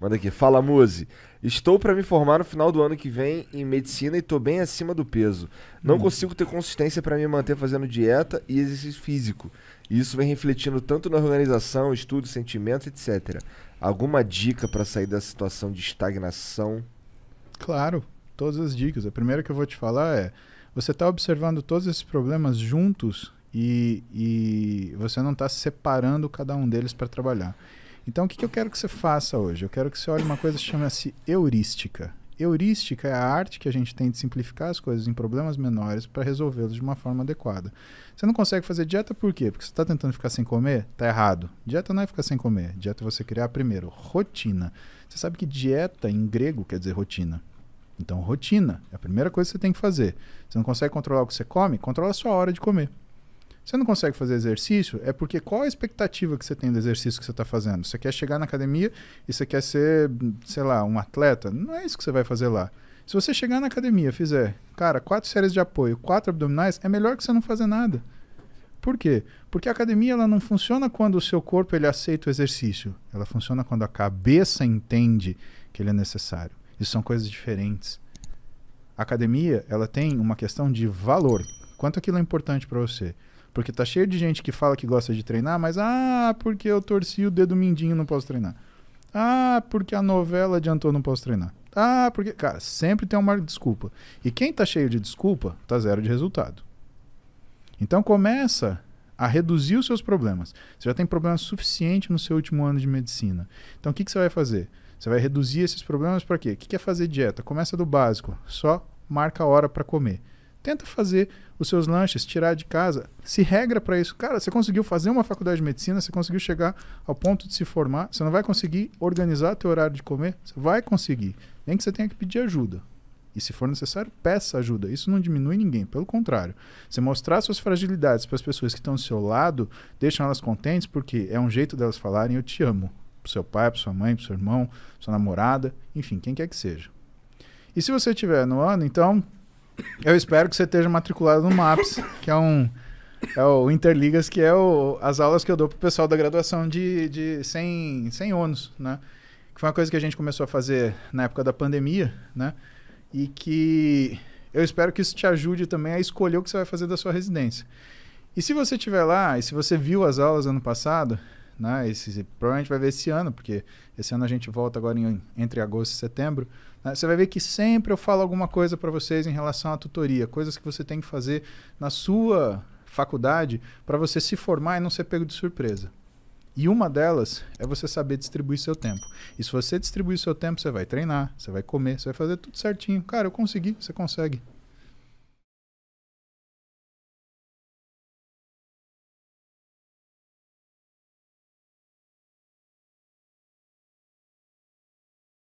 Manda aqui. Fala, Muse. Estou para me formar no final do ano que vem em medicina e estou bem acima do peso. Não hum. consigo ter consistência para me manter fazendo dieta e exercício físico. E isso vem refletindo tanto na organização, estudo, sentimento, etc. Alguma dica para sair da situação de estagnação? Claro, todas as dicas. A primeira que eu vou te falar é: você está observando todos esses problemas juntos e, e você não está separando cada um deles para trabalhar. Então, o que, que eu quero que você faça hoje? Eu quero que você olhe uma coisa que chama-se heurística. Heurística é a arte que a gente tem de simplificar as coisas em problemas menores para resolvê-los de uma forma adequada. Você não consegue fazer dieta por quê? Porque você está tentando ficar sem comer? Está errado. Dieta não é ficar sem comer. Dieta é você criar primeiro rotina. Você sabe que dieta em grego quer dizer rotina. Então, rotina é a primeira coisa que você tem que fazer. Você não consegue controlar o que você come? Controla a sua hora de comer. Você não consegue fazer exercício, é porque qual a expectativa que você tem do exercício que você está fazendo? Você quer chegar na academia e você quer ser, sei lá, um atleta? Não é isso que você vai fazer lá. Se você chegar na academia e fizer, cara, quatro séries de apoio, quatro abdominais, é melhor que você não fazer nada. Por quê? Porque a academia ela não funciona quando o seu corpo ele aceita o exercício. Ela funciona quando a cabeça entende que ele é necessário. Isso são coisas diferentes. A academia ela tem uma questão de valor. Quanto aquilo é importante para você? Porque tá cheio de gente que fala que gosta de treinar, mas ah, porque eu torci o dedo mindinho, não posso treinar. Ah, porque a novela adiantou, não posso treinar. Ah, porque. Cara, sempre tem uma desculpa. E quem tá cheio de desculpa, tá zero de resultado. Então começa a reduzir os seus problemas. Você já tem problema suficiente no seu último ano de medicina. Então o que, que você vai fazer? Você vai reduzir esses problemas para quê? O que, que é fazer dieta? Começa do básico, só marca a hora para comer. Tenta fazer os seus lanches, tirar de casa. Se regra para isso. Cara, você conseguiu fazer uma faculdade de medicina, você conseguiu chegar ao ponto de se formar, você não vai conseguir organizar teu horário de comer? Você vai conseguir. Nem que você tenha que pedir ajuda. E se for necessário, peça ajuda. Isso não diminui ninguém, pelo contrário. Você mostrar suas fragilidades para as pessoas que estão do seu lado, deixam elas contentes porque é um jeito delas falarem eu te amo. Para seu pai, para sua mãe, para seu irmão, sua namorada, enfim, quem quer que seja. E se você estiver no ano, então eu espero que você esteja matriculado no MAPS, que é um. É o Interligas, que é o, as aulas que eu dou pro pessoal da graduação de, de sem, sem ônus, né? Que foi uma coisa que a gente começou a fazer na época da pandemia, né? E que eu espero que isso te ajude também a escolher o que você vai fazer da sua residência. E se você estiver lá, e se você viu as aulas ano passado, né? Esse, provavelmente vai ver esse ano, porque esse ano a gente volta agora em, entre agosto e setembro. Né? Você vai ver que sempre eu falo alguma coisa para vocês em relação à tutoria, coisas que você tem que fazer na sua faculdade para você se formar e não ser pego de surpresa. E uma delas é você saber distribuir seu tempo. E se você distribuir seu tempo, você vai treinar, você vai comer, você vai fazer tudo certinho. Cara, eu consegui, você consegue.